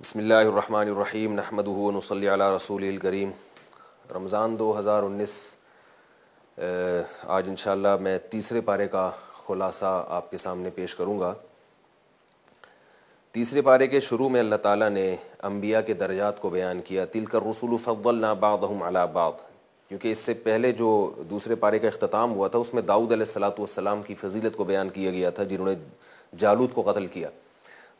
بسم اللہ الرحمن الرحیم نحمد نصلی علی رسول الکریم رمضان دو ہزار انیس آج انشاءاللہ میں تیسرے پارے کا خلاصہ آپ کے سامنے پیش کروں گا تیسرے پارے کے شروع میں اللہ تعالیٰ نے انبیاء کے درجات کو بیان کیا تلکر رسول فضلنا بعضهم علی بعض کیونکہ اس سے پہلے جو دوسرے پارے کا اختتام ہوا تھا اس میں داؤد علیہ السلاۃ والسلام کی فضیلت کو بیان کیا گیا تھا جنہوں نے جالود کو قتل کیا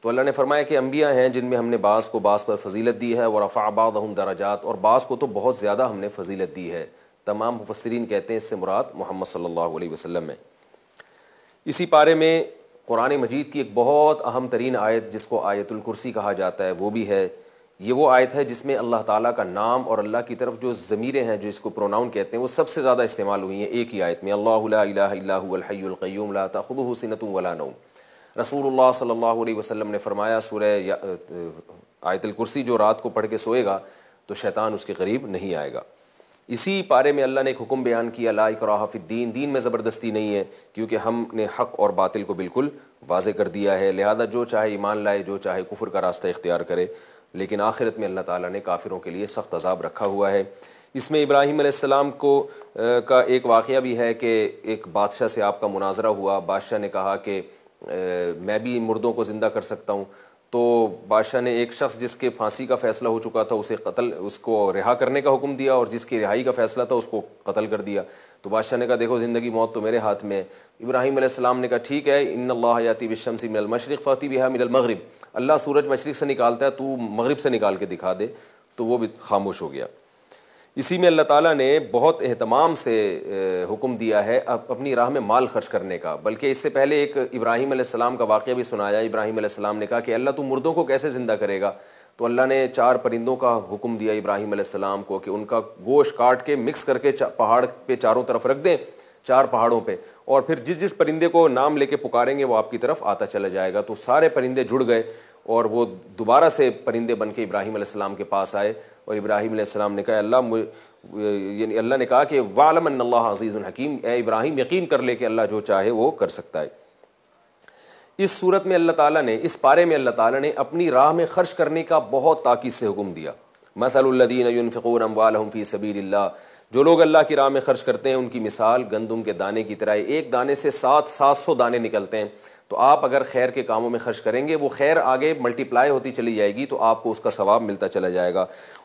تو اللہ نے فرمایا کہ انبیاء ہیں جن میں ہم نے بعض کو بعض پر فضیلت دی ہے اور رفا آباد درجات اور بعض کو تو بہت زیادہ ہم نے فضیلت دی ہے تمام مفسرین کہتے ہیں اس سے مراد محمد صلی اللہ علیہ وسلم میں اسی پارے میں قرآن مجید کی ایک بہت اہم ترین آیت جس کو آیت الکرسی کہا جاتا ہے وہ بھی ہے یہ وہ آیت ہے جس میں اللہ تعالیٰ کا نام اور اللہ کی طرف جو ضمیریں ہیں جو اس کو پروناؤن کہتے ہیں وہ سب سے زیادہ استعمال ہوئی ہیں ایک ہی آیت میں اللہ لا الہ الا الحی القیوم لا خب و ولا نوم رسول اللہ صلی اللہ علیہ وسلم نے فرمایا سورہ آیت الکرسی جو رات کو پڑھ کے سوئے گا تو شیطان اس کے قریب نہیں آئے گا اسی پارے میں اللہ نے ایک حکم بیان کیا لا اکراہ فی الدین دین میں زبردستی نہیں ہے کیونکہ ہم نے حق اور باطل کو بالکل واضح کر دیا ہے لہذا جو چاہے ایمان لائے جو چاہے کفر کا راستہ اختیار کرے لیکن آخرت میں اللہ تعالیٰ نے کافروں کے لیے سخت عذاب رکھا ہوا ہے اس میں ابراہیم علیہ السلام کو کا ایک واقعہ بھی ہے کہ ایک بادشاہ سے آپ کا مناظرہ ہوا بادشاہ نے کہا کہ میں بھی مردوں کو زندہ کر سکتا ہوں تو بادشاہ نے ایک شخص جس کے پھانسی کا فیصلہ ہو چکا تھا اسے قتل اس کو رہا کرنے کا حکم دیا اور جس کی رہائی کا فیصلہ تھا اس کو قتل کر دیا تو بادشاہ نے کہا دیکھو زندگی موت تو میرے ہاتھ میں ہے ابراہیم علیہ السلام نے کہا ٹھیک ہے ان اللہ یاتی بشم سی المشرق فاتی بہا من المغرب اللہ سورج مشرق سے نکالتا ہے تو مغرب سے نکال کے دکھا دے تو وہ بھی خاموش ہو گیا اسی میں اللہ تعالیٰ نے بہت اہتمام سے حکم دیا ہے اپنی راہ میں مال خرچ کرنے کا بلکہ اس سے پہلے ایک ابراہیم علیہ السلام کا واقعہ بھی سنایا ابراہیم علیہ السلام نے کہا کہ اللہ تو مردوں کو کیسے زندہ کرے گا تو اللہ نے چار پرندوں کا حکم دیا ابراہیم علیہ السلام کو کہ ان کا گوشت کاٹ کے مکس کر کے پہاڑ پہ چاروں طرف رکھ دیں چار پہاڑوں پہ اور پھر جس جس پرندے کو نام لے کے پکاریں گے وہ آپ کی طرف آتا چلا جائے گا تو سارے پرندے جڑ گئے اور وہ دوبارہ سے پرندے بن کے ابراہیم علیہ السلام کے پاس آئے اور ابراہیم علیہ السلام نے کہا اللہ یعنی اللہ نے کہا کہ اللہ عزیز الحکیم اے ابراہیم یقین کر لے کہ اللہ جو چاہے وہ کر سکتا ہے اس صورت میں اللہ تعالیٰ نے اس پارے میں اللہ تعالیٰ نے اپنی راہ میں خرچ کرنے کا بہت تاکید سے حکم دیا الدین اللہ فکور فی سبیل اللہ جو لوگ اللہ کی راہ میں خرچ کرتے ہیں ان کی مثال گندم کے دانے کی طرح ایک دانے سے سات سات سو دانے نکلتے ہیں تو آپ اگر خیر کے کاموں میں خرچ کریں گے وہ خیر آگے ملٹی پلائی ہوتی چلی جائے گی تو آپ کو اس کا ثواب ملتا چلا جائے گا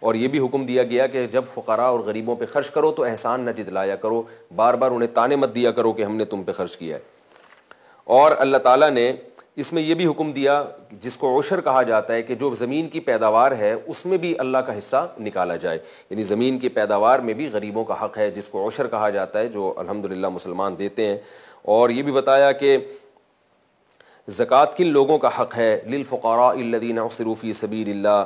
اور یہ بھی حکم دیا گیا کہ جب فقراء اور غریبوں پہ خرچ کرو تو احسان نہ جتلایا کرو بار بار انہیں تانے مت دیا کرو کہ ہم نے تم پہ خرچ کیا ہے اور اللہ تعالیٰ نے اس میں یہ بھی حکم دیا جس کو عشر کہا جاتا ہے کہ جو زمین کی پیداوار ہے اس میں بھی اللہ کا حصہ نکالا جائے یعنی زمین کی پیداوار میں بھی غریبوں کا حق ہے جس کو عشر کہا جاتا ہے جو الحمد مسلمان دیتے ہیں اور یہ بھی بتایا کہ زکوٰۃ کن لوگوں کا حق ہے للفقراء الذین فی سبیل اللہ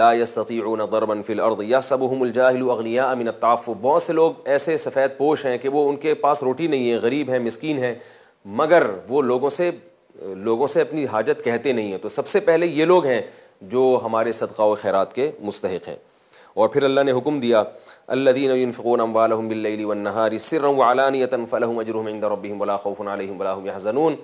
لا يستطيعون ضربا فی الارض یا سب الجاہل اغنیا امن الطاف بہت سے لوگ ایسے سفید پوش ہیں کہ وہ ان کے پاس روٹی نہیں ہے غریب ہیں مسکین ہیں مگر وہ لوگوں سے لوگوں سے اپنی حاجت کہتے نہیں ہیں تو سب سے پہلے یہ لوگ ہیں جو ہمارے صدقہ و خیرات کے مستحق ہیں اور پھر اللہ نے حکم دیا الذين ينفقون اموالهم بالليل والنهار سرا وعلانيه فلهم اجرهم عند ربهم ولا خوف عليهم ولا هم يحزنون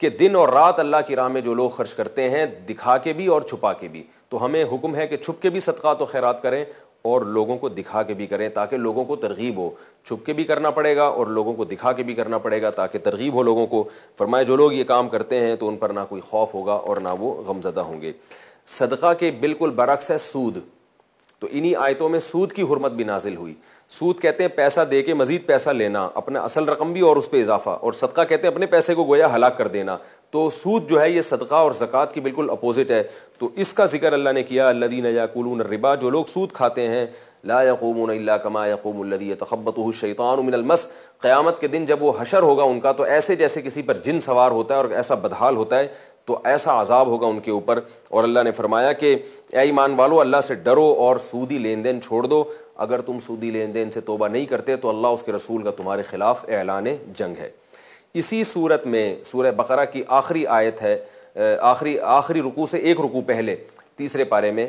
کہ دن اور رات اللہ کی راہ میں جو لوگ خرچ کرتے ہیں دکھا کے بھی اور چھپا کے بھی تو ہمیں حکم ہے کہ چھپ کے بھی صدقات و خیرات کریں اور لوگوں کو دکھا کے بھی کریں تاکہ لوگوں کو ترغیب ہو چھپ کے بھی کرنا پڑے گا اور لوگوں کو دکھا کے بھی کرنا پڑے گا تاکہ ترغیب ہو لوگوں کو فرمائے جو لوگ یہ کام کرتے ہیں تو ان پر نہ کوئی خوف ہوگا اور نہ وہ غمزدہ ہوں گے صدقہ کے بالکل برعکس ہے سود تو انہی آیتوں میں سود کی حرمت بھی نازل ہوئی سود کہتے ہیں پیسہ دے کے مزید پیسہ لینا اپنا اصل رقم بھی اور اس پہ اضافہ اور صدقہ کہتے ہیں اپنے پیسے کو گویا ہلاک کر دینا تو سود جو ہے یہ صدقہ اور زکوٰۃ کی بالکل اپوزٹ ہے تو اس کا ذکر اللہ نے کیا اللہ دین یاقولون ربا جو لوگ سود کھاتے ہیں لا کما یقوم من المس قیامت کے دن جب وہ حشر ہوگا ان کا تو ایسے جیسے کسی پر جن سوار ہوتا ہے اور ایسا بدحال ہوتا ہے تو ایسا عذاب ہوگا ان کے اوپر اور اللہ نے فرمایا کہ اے ایمان والو اللہ سے ڈرو اور سودی لین دین چھوڑ دو اگر تم سودی لین دین سے توبہ نہیں کرتے تو اللہ اس کے رسول کا تمہارے خلاف اعلان جنگ ہے اسی صورت میں سورہ بقرہ کی آخری آیت ہے آخری آخری رکو سے ایک رکو پہلے تیسرے پارے میں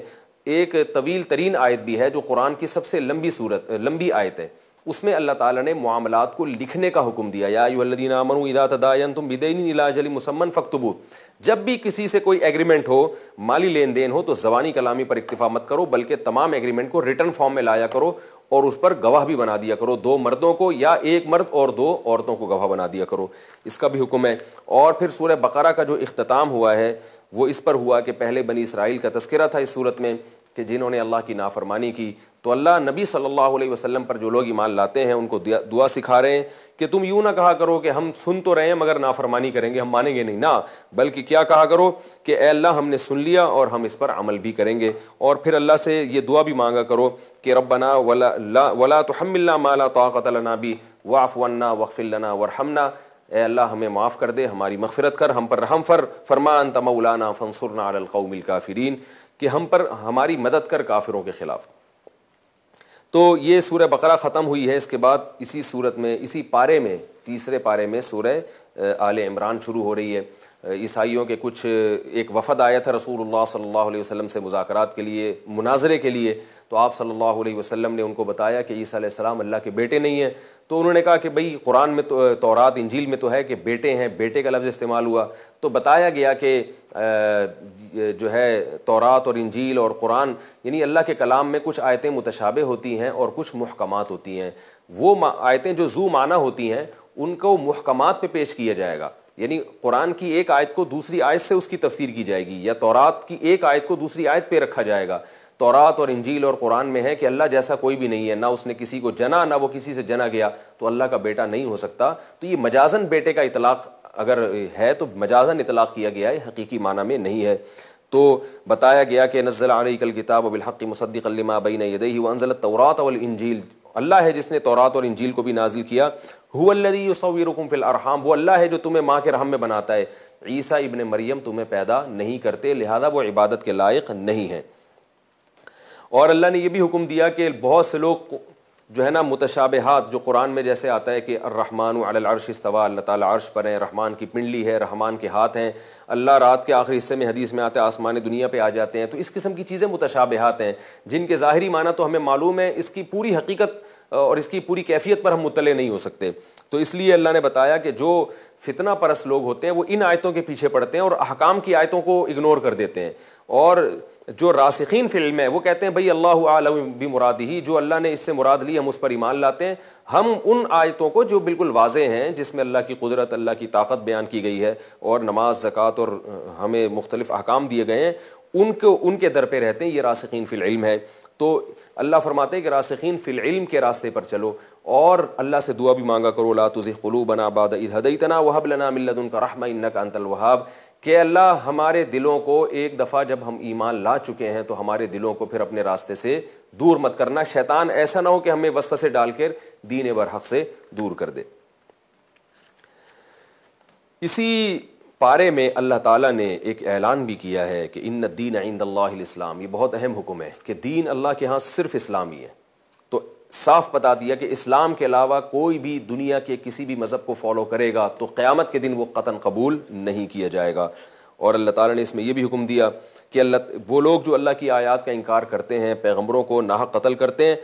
ایک طویل ترین آیت بھی ہے جو قرآن کی سب سے لمبی صورت لمبی آیت ہے اس میں اللہ تعالیٰ نے معاملات کو لکھنے کا حکم دیا یا یو امن ادا تداین تم بدین فختبوت جب بھی کسی سے کوئی ایگریمنٹ ہو مالی لین دین ہو تو زبانی کلامی پر اکتفا مت کرو بلکہ تمام ایگریمنٹ کو ریٹرن فارم میں لایا کرو اور اس پر گواہ بھی بنا دیا کرو دو مردوں کو یا ایک مرد اور دو عورتوں کو گواہ بنا دیا کرو اس کا بھی حکم ہے اور پھر سورہ بقرہ کا جو اختتام ہوا ہے وہ اس پر ہوا کہ پہلے بنی اسرائیل کا تذکرہ تھا اس صورت میں کہ جنہوں نے اللہ کی نافرمانی کی تو اللہ نبی صلی اللہ علیہ وسلم پر جو لوگ ایمان لاتے ہیں ان کو دعا سکھا رہے ہیں کہ تم یوں نہ کہا کرو کہ ہم سن تو رہے ہیں مگر نافرمانی کریں گے ہم مانیں گے نہیں نہ بلکہ کیا کہا کرو کہ اے اللہ ہم نے سن لیا اور ہم اس پر عمل بھی کریں گے اور پھر اللہ سے یہ دعا بھی مانگا کرو کہ ربنا ولا اللہ ولا تو مالا طاقت لنا بھی واف ونہ وقف لنا ورحمنا اے اللہ ہمیں معاف کر دے ہماری مغفرت کر ہم پر رحم فر انت مولانا فنصرنا علی القوم الكافرین کہ ہم پر ہماری مدد کر کافروں کے خلاف تو یہ سورہ بقرہ ختم ہوئی ہے اس کے بعد اسی سورت میں اسی پارے میں تیسرے پارے میں سورہ آل عمران شروع ہو رہی ہے عیسائیوں کے کچھ ایک وفد آیا تھا رسول اللہ صلی اللہ علیہ وسلم سے مذاکرات کے لیے مناظرے کے لیے تو آپ صلی اللہ علیہ وسلم نے ان کو بتایا کہ عیسیٰ علیہ السلام اللہ کے بیٹے نہیں ہیں تو انہوں نے کہا کہ بھئی قرآن میں تو تورات انجیل میں تو ہے کہ بیٹے ہیں بیٹے کا لفظ استعمال ہوا تو بتایا گیا کہ جو ہے تورات اور انجیل اور قرآن یعنی اللہ کے کلام میں کچھ آیتیں متشابہ ہوتی ہیں اور کچھ محکمات ہوتی ہیں وہ آیتیں جو زو معنی ہوتی ہیں ان کو محکمات پہ پیش کیا جائے گا یعنی قرآن کی ایک آیت کو دوسری آیت سے اس کی تفسیر کی جائے گی یا تورات کی ایک آیت کو دوسری آیت پہ رکھا جائے گا تورات اور انجیل اور قرآن میں ہے کہ اللہ جیسا کوئی بھی نہیں ہے نہ اس نے کسی کو جنا نہ وہ کسی سے جنا گیا تو اللہ کا بیٹا نہیں ہو سکتا تو یہ مجازن بیٹے کا اطلاق اگر ہے تو مجازن اطلاق کیا گیا ہے حقیقی معنی میں نہیں ہے تو بتایا گیا کہ نزل علی کلگتاب اب بالحق مصدق علامہ بین ونزل وانزل التورات والانجیل اللہ ہے جس نے تورات اور انجیل کو بھی نازل کیا ہو اللہ ہے جو تمہیں ماں کے رحم میں بناتا ہے عیسیٰ ابن مریم تمہیں پیدا نہیں کرتے لہذا وہ عبادت کے لائق نہیں ہیں اور اللہ نے یہ بھی حکم دیا کہ بہت سے لوگ جو ہے نا متشابہات جو قرآن میں جیسے آتا ہے کہ الرحمن علی العرش استوا اللہ تعالیٰ عرش پر ہیں رحمان کی پنڈلی ہے رحمان کے ہاتھ ہیں اللہ رات کے آخری حصے میں حدیث میں آتے آسمان دنیا پہ آ جاتے ہیں تو اس قسم کی چیزیں متشابہات ہیں جن کے ظاہری معنی تو ہمیں معلوم ہے اس کی پوری حقیقت اور اس کی پوری کیفیت پر ہم مطلع نہیں ہو سکتے تو اس لیے اللہ نے بتایا کہ جو فتنہ پرست لوگ ہوتے ہیں وہ ان آیتوں کے پیچھے پڑھتے ہیں اور احکام کی آیتوں کو اگنور کر دیتے ہیں اور جو فی فلم ہے وہ کہتے ہیں بھائی اللہ عالم بھی مراد ہی جو اللہ نے اس سے مراد لی ہم اس پر ایمان لاتے ہیں ہم ان آیتوں کو جو بالکل واضح ہیں جس میں اللہ کی قدرت اللہ کی طاقت بیان کی گئی ہے اور نماز زکوٰۃ اور ہمیں مختلف احکام دیے گئے ہیں ان کو ان کے در پہ رہتے ہیں یہ راسخین فی العلم ہے تو اللہ فرماتے ہیں کہ راسخین فی العلم کے راستے پر چلو اور اللہ سے دعا بھی مانگا کرو لا تزغ قلوبنا بعد اذ وهب لنا من انت الوهاب کہ اللہ ہمارے دلوں کو ایک دفعہ جب ہم ایمان لا چکے ہیں تو ہمارے دلوں کو پھر اپنے راستے سے دور مت کرنا شیطان ایسا نہ ہو کہ ہمیں وسوسے سے ڈال کر دین برحق سے دور کر دے اسی پارے میں اللہ تعالیٰ نے ایک اعلان بھی کیا ہے کہ ان دین عند اللہ الاسلام یہ بہت اہم حکم ہے کہ دین اللہ کے ہاں صرف اسلام ہی ہے تو صاف بتا دیا کہ اسلام کے علاوہ کوئی بھی دنیا کے کسی بھی مذہب کو فالو کرے گا تو قیامت کے دن وہ قطن قبول نہیں کیا جائے گا اور اللہ تعالیٰ نے اس میں یہ بھی حکم دیا کہ اللہ وہ لوگ جو اللہ کی آیات کا انکار کرتے ہیں پیغمبروں کو ناحق قتل کرتے ہیں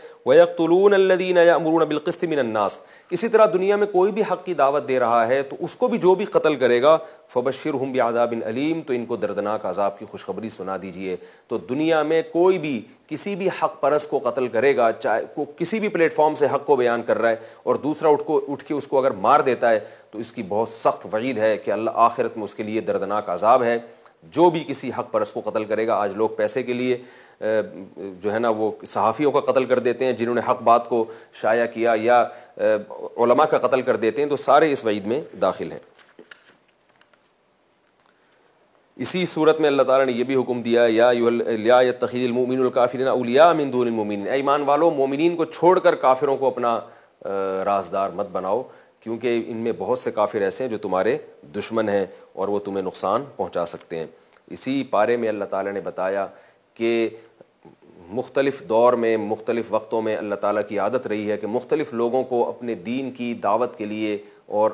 اسی طرح دنیا میں کوئی بھی حق کی دعوت دے رہا ہے تو اس کو بھی جو بھی قتل کرے گا فوبشر علیم تو ان کو دردناک عذاب کی خوشخبری سنا دیجیے تو دنیا میں کوئی بھی کسی بھی حق پرس کو قتل کرے گا چاہے کسی بھی پلیٹ فارم سے حق کو بیان کر رہا ہے اور دوسرا اٹھ کو اٹھ کے اس کو اگر مار دیتا ہے تو اس کی بہت سخت وعید ہے کہ اللہ آخرت میں اس کے لیے دردناک عذاب ہے جو بھی کسی حق پرس کو قتل کرے گا آج لوگ پیسے کے لیے جو ہے نا وہ صحافیوں کا قتل کر دیتے ہیں جنہوں نے حق بات کو شائع کیا یا علماء کا قتل کر دیتے ہیں تو سارے اس وعید میں داخل ہیں اسی صورت میں اللہ تعالیٰ نے یہ بھی حکم دیا یا اولیاء دون المؤمنین اے ایمان والو مومنین کو چھوڑ کر کافروں کو اپنا رازدار مت بناؤ کیونکہ ان میں بہت سے کافر ایسے ہیں جو تمہارے دشمن ہیں اور وہ تمہیں نقصان پہنچا سکتے ہیں اسی پارے میں اللہ تعالیٰ نے بتایا کہ مختلف دور میں مختلف وقتوں میں اللہ تعالیٰ کی عادت رہی ہے کہ مختلف لوگوں کو اپنے دین کی دعوت کے لیے اور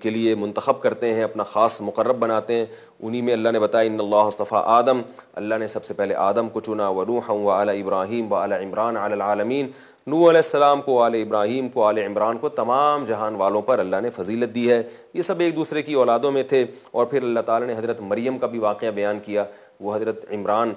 کے لیے منتخب کرتے ہیں اپنا خاص مقرب بناتے ہیں انہی میں اللہ نے بتایا ان اللہ آدم اللہ نے سب سے پہلے آدم کو چنا و روح و اعلیٰ ابراہیم و اعلیٰ عمران علی عالمین نو علیہ السلام کو علیہ ابراہیم کو عالیہ عمران کو تمام جہان والوں پر اللہ نے فضیلت دی ہے یہ سب ایک دوسرے کی اولادوں میں تھے اور پھر اللہ تعالیٰ نے حضرت مریم کا بھی واقعہ بیان کیا وہ حضرت عمران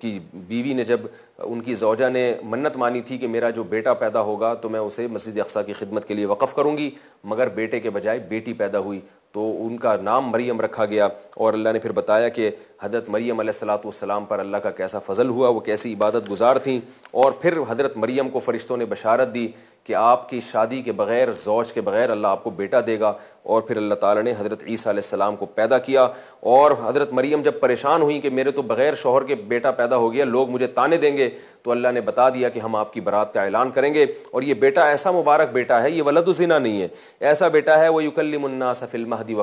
کی بیوی نے جب ان کی زوجہ نے منت مانی تھی کہ میرا جو بیٹا پیدا ہوگا تو میں اسے مسجد اقسا کی خدمت کے لیے وقف کروں گی مگر بیٹے کے بجائے بیٹی پیدا ہوئی تو ان کا نام مریم رکھا گیا اور اللہ نے پھر بتایا کہ حضرت مریم علیہ السلاۃ والسلام پر اللہ کا کیسا فضل ہوا وہ کیسی عبادت گزار تھیں اور پھر حضرت مریم کو فرشتوں نے بشارت دی کہ آپ کی شادی کے بغیر زوج کے بغیر اللہ آپ کو بیٹا دے گا اور پھر اللہ تعالیٰ نے حضرت عیسیٰ علیہ السلام کو پیدا کیا اور حضرت مریم جب پریشان ہوئیں کہ میرے تو بغیر شوہر کے بیٹا پیدا ہو گیا لوگ مجھے تانے دیں گے تو اللہ نے بتا دیا کہ ہم آپ کی برات کا اعلان کریں گے اور یہ بیٹا ایسا مبارک بیٹا ہے یہ ولد الزنا نہیں ہے ایسا بیٹا ہے وہ یوکلی فی المہدی و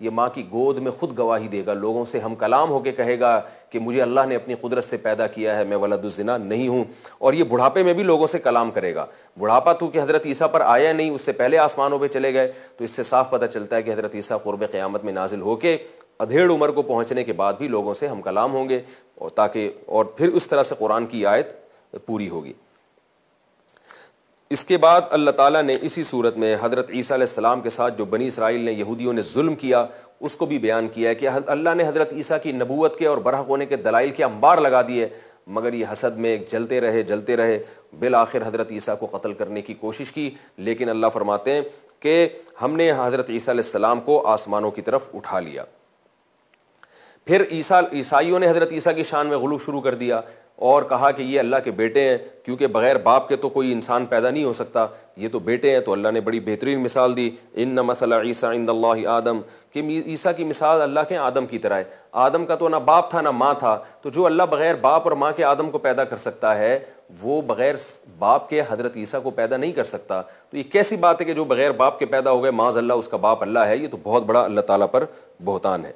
یہ ماں کی گود میں خود گواہی دے گا لوگوں سے ہم کلام ہو کے کہے گا کہ مجھے اللہ نے اپنی قدرت سے پیدا کیا ہے میں ولد الزنا نہیں ہوں اور یہ بڑھاپے میں بھی لوگوں سے کلام کرے گا بڑھاپے پاپا تو کہ حضرت عیسیٰ پر آیا نہیں اس سے پہلے آسمانوں پہ چلے گئے تو اس سے صاف پتہ چلتا ہے کہ حضرت عیسیٰ قرب قیامت میں نازل ہو کے ادھیڑ عمر کو پہنچنے کے بعد بھی لوگوں سے ہم کلام ہوں گے اور تاکہ اور پھر اس طرح سے قرآن کی آیت پوری ہوگی اس کے بعد اللہ تعالیٰ نے اسی صورت میں حضرت عیسیٰ علیہ السلام کے ساتھ جو بنی اسرائیل نے یہودیوں نے ظلم کیا اس کو بھی بیان کیا ہے کہ اللہ نے حضرت عیسیٰ کی نبوت کے اور برحق ہونے کے دلائل کے انبار لگا دیے مگر یہ حسد میں جلتے رہے جلتے رہے بالآخر حضرت عیسیٰ کو قتل کرنے کی کوشش کی لیکن اللہ فرماتے ہیں کہ ہم نے حضرت عیسیٰ علیہ السلام کو آسمانوں کی طرف اٹھا لیا پھر عیسیٰ عیسائیوں نے حضرت عیسیٰ کی شان میں غلو شروع کر دیا اور کہا کہ یہ اللہ کے بیٹے ہیں کیونکہ بغیر باپ کے تو کوئی انسان پیدا نہیں ہو سکتا یہ تو بیٹے ہیں تو اللہ نے بڑی بہترین مثال دی ان نہ مثلا عیسیٰ عند اللہ آدم کہ عیسیٰ کی مثال اللہ کے آدم کی طرح ہے آدم کا تو نہ باپ تھا نہ ماں تھا تو جو اللہ بغیر باپ اور ماں کے آدم کو پیدا کر سکتا ہے وہ بغیر باپ کے حضرت عیسیٰ کو پیدا نہیں کر سکتا تو یہ کیسی بات ہے کہ جو بغیر باپ کے پیدا ہو گئے ماں اللہ اس کا باپ اللہ ہے یہ تو بہت بڑا اللہ تعالیٰ پر بہتان ہے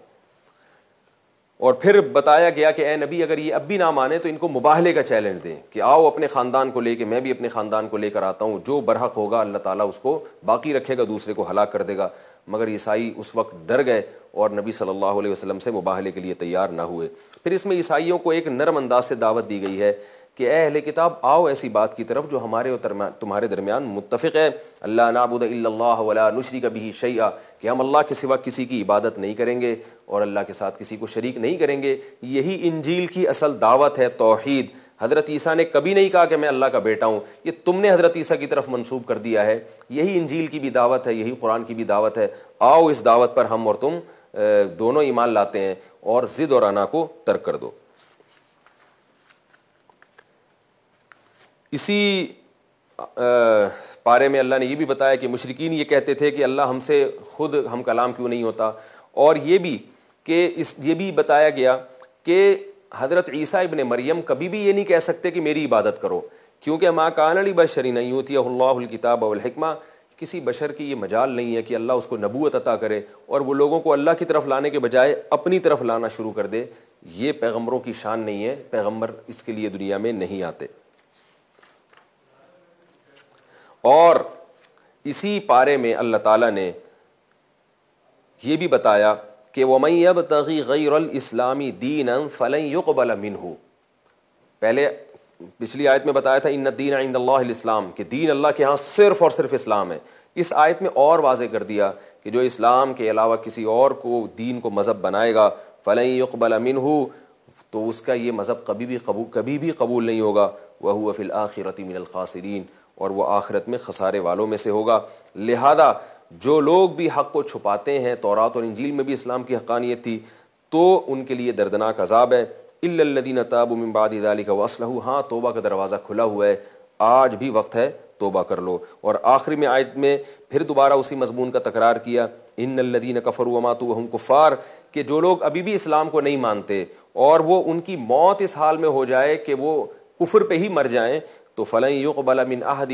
اور پھر بتایا گیا کہ اے نبی اگر یہ اب بھی نہ مانے تو ان کو مباہلے کا چیلنج دیں کہ آؤ اپنے خاندان کو لے کے میں بھی اپنے خاندان کو لے کر آتا ہوں جو برحق ہوگا اللہ تعالیٰ اس کو باقی رکھے گا دوسرے کو ہلاک کر دے گا مگر عیسائی اس وقت ڈر گئے اور نبی صلی اللہ علیہ وسلم سے مباہلے کے لیے تیار نہ ہوئے پھر اس میں عیسائیوں کو ایک نرم انداز سے دعوت دی گئی ہے کہ اے اہل کتاب آؤ ایسی بات کی طرف جو ہمارے اور تمہارے درمیان متفق ہے اللہ نابود اللہ ولا نشری کا بھی کہ ہم اللہ کے سوا کسی کی عبادت نہیں کریں گے اور اللہ کے ساتھ کسی کو شریک نہیں کریں گے یہی انجیل کی اصل دعوت ہے توحید حضرت عیسیٰ نے کبھی نہیں کہا کہ میں اللہ کا بیٹا ہوں یہ تم نے حضرت عیسیٰ کی طرف منسوب کر دیا ہے یہی انجیل کی بھی دعوت ہے یہی قرآن کی بھی دعوت ہے آؤ اس دعوت پر ہم اور تم دونوں ایمان لاتے ہیں اور ضد انا کو ترک کر دو اسی پارے میں اللہ نے یہ بھی بتایا کہ مشرقین یہ کہتے تھے کہ اللہ ہم سے خود ہم کلام کیوں نہیں ہوتا اور یہ بھی کہ اس یہ بھی بتایا گیا کہ حضرت عیسیٰ ابن مریم کبھی بھی یہ نہیں کہہ سکتے کہ میری عبادت کرو کیونکہ ماں کان علی بشری ہی نہیں ہوتی اللہ الکتاب الحکمہ کسی بشر کی یہ مجال نہیں ہے کہ اللہ اس کو نبوت عطا کرے اور وہ لوگوں کو اللہ کی طرف لانے کے بجائے اپنی طرف لانا شروع کر دے یہ پیغمبروں کی شان نہیں ہے پیغمبر اس کے لیے دنیا میں نہیں آتے اور اسی پارے میں اللہ تعالیٰ نے یہ بھی بتایا کہ وَمَنْ يَبْتَغِ غَيْرَ الْإِسْلَامِ دین فلاں يُقْبَلَ مِنْهُ پہلے پچھلی آیت میں بتایا تھا ان دین عند اللہ الاسلام کہ دین اللہ کے ہاں صرف اور صرف اسلام ہے اس آیت میں اور واضح کر دیا کہ جو اسلام کے علاوہ کسی اور کو دین کو مذہب بنائے گا فلاں یقب الامن تو اس کا یہ مذہب کبھی بھی قبول کبھی بھی قبول نہیں ہوگا وہ فی فل من مین اور وہ آخرت میں خسارے والوں میں سے ہوگا لہذا جو لوگ بھی حق کو چھپاتے ہیں تورات اور انجیل میں بھی اسلام کی حقانیت تھی تو ان کے لیے دردناک عذاب ہے الدین لدین تاب بعد امباد کا اسلحہ ہاں توبہ کا دروازہ کھلا ہوا ہے آج بھی وقت ہے توبہ کر لو اور آخری میں آیت میں پھر دوبارہ اسی مضمون کا تکرار کیا ان الدین کفر و ماتو وہم کفار کہ جو لوگ ابھی بھی اسلام کو نہیں مانتے اور وہ ان کی موت اس حال میں ہو جائے کہ وہ کفر پہ ہی مر جائیں تو فلاں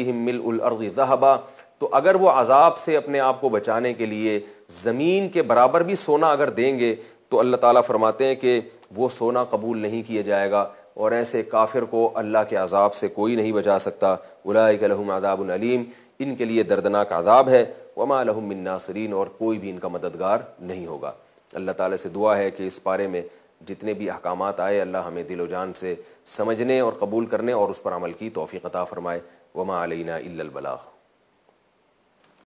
ذہبا تو اگر وہ عذاب سے اپنے آپ کو بچانے کے لیے زمین کے برابر بھی سونا اگر دیں گے تو اللہ تعالیٰ فرماتے ہیں کہ وہ سونا قبول نہیں کیا جائے گا اور ایسے کافر کو اللہ کے عذاب سے کوئی نہیں بچا سکتا الائے لہم عذاب العلیم ان کے لیے دردناک عذاب ہے وما لہم من ناصرین اور کوئی بھی ان کا مددگار نہیں ہوگا اللہ تعالیٰ سے دعا ہے کہ اس بارے میں جتنے بھی احکامات آئے اللہ ہمیں دل و جان سے سمجھنے اور قبول کرنے اور اس پر عمل کی توفیق عطا فرمائے وما علینا الا البلاغ